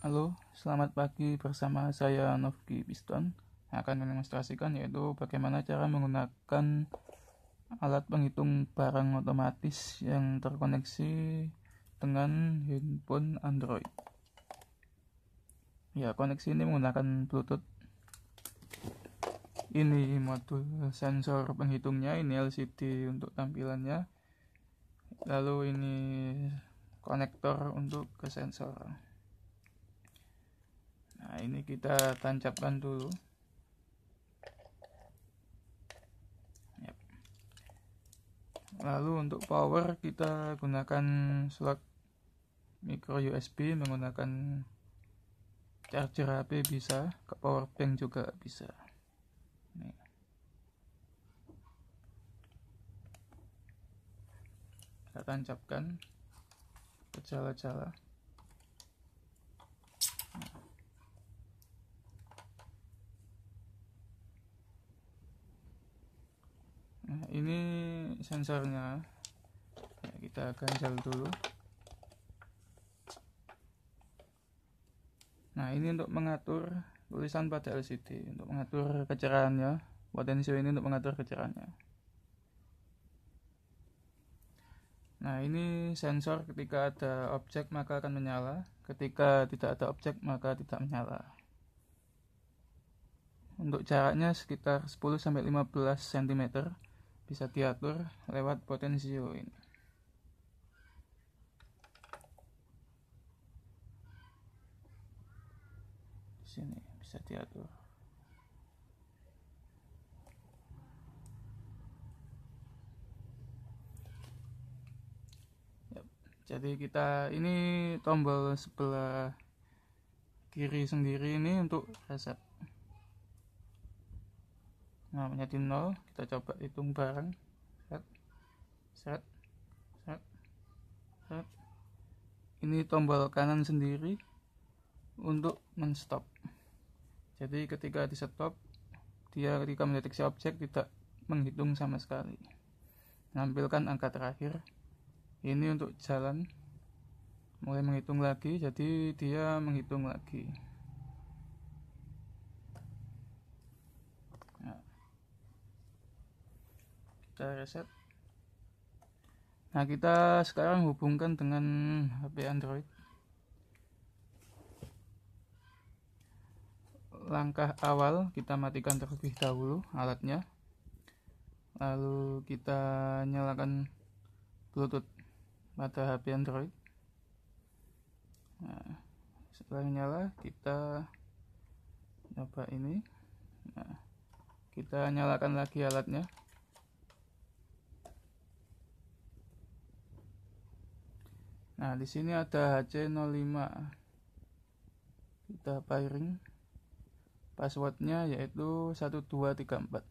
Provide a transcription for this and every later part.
Halo, selamat pagi bersama saya Novki Piston yang akan mendemonstrasikan yaitu bagaimana cara menggunakan alat penghitung barang otomatis yang terkoneksi dengan handphone Android. Ya, koneksi ini menggunakan Bluetooth. Ini modul sensor penghitungnya, ini LCD untuk tampilannya. Lalu ini konektor untuk ke sensor. Nah, ini kita tancapkan dulu yep. lalu untuk power kita gunakan slot micro USB menggunakan charger HP bisa ke power bank juga bisa kita tancapkan ke jala-jala ini sensornya ya, kita ganjal dulu nah ini untuk mengatur tulisan pada LCD untuk mengatur kecerahannya potensio ini untuk mengatur kecerahannya nah ini sensor ketika ada objek maka akan menyala ketika tidak ada objek maka tidak menyala untuk jaraknya sekitar 10-15 cm bisa diatur lewat potensi ini. sini bisa diatur. Jadi kita ini tombol sebelah kiri sendiri ini untuk reset nah menjadi 0 kita coba hitung bareng set set set set ini tombol kanan sendiri untuk menstop jadi ketika di stop dia ketika mendeteksi objek tidak menghitung sama sekali nampilkan angka terakhir ini untuk jalan mulai menghitung lagi jadi dia menghitung lagi kita reset nah kita sekarang hubungkan dengan HP Android langkah awal kita matikan terlebih dahulu alatnya lalu kita nyalakan bluetooth pada HP Android nah, setelah nyala kita coba ini nah, kita nyalakan lagi alatnya Nah, di sini ada HC05. Kita pairing. Passwordnya yaitu 1234.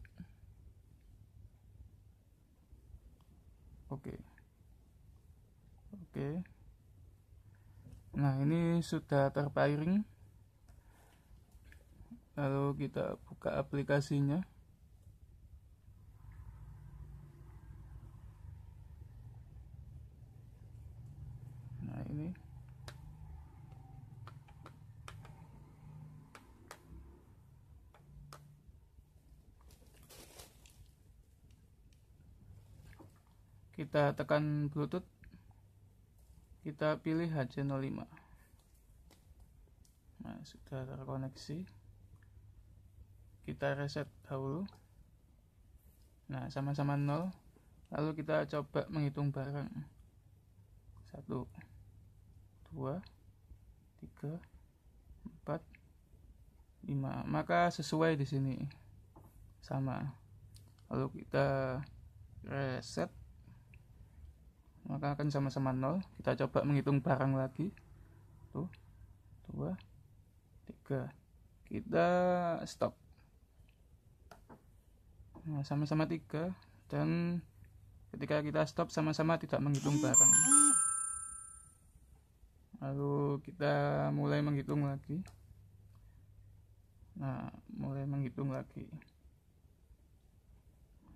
Oke. Oke. Nah, ini sudah terpairing. Lalu kita buka aplikasinya. kita tekan bluetooth kita pilih HC05 nah sudah terkoneksi kita reset dahulu nah sama-sama 0 lalu kita coba menghitung barang 1 2 3 4 5 maka sesuai di sini sama lalu kita reset maka akan sama-sama 0 kita coba menghitung barang lagi tuh dua tiga kita stop nah, sama-sama tiga dan ketika kita stop sama-sama tidak menghitung barang lalu kita mulai menghitung lagi nah mulai menghitung lagi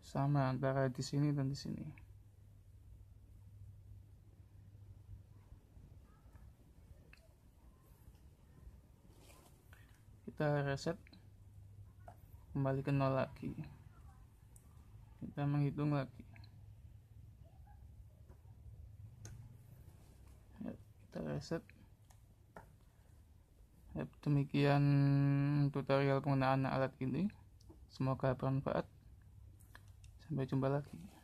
sama antara di sini dan di sini kita reset kembali ke nol lagi kita menghitung lagi ya, kita reset ya, demikian tutorial penggunaan alat ini semoga bermanfaat sampai jumpa lagi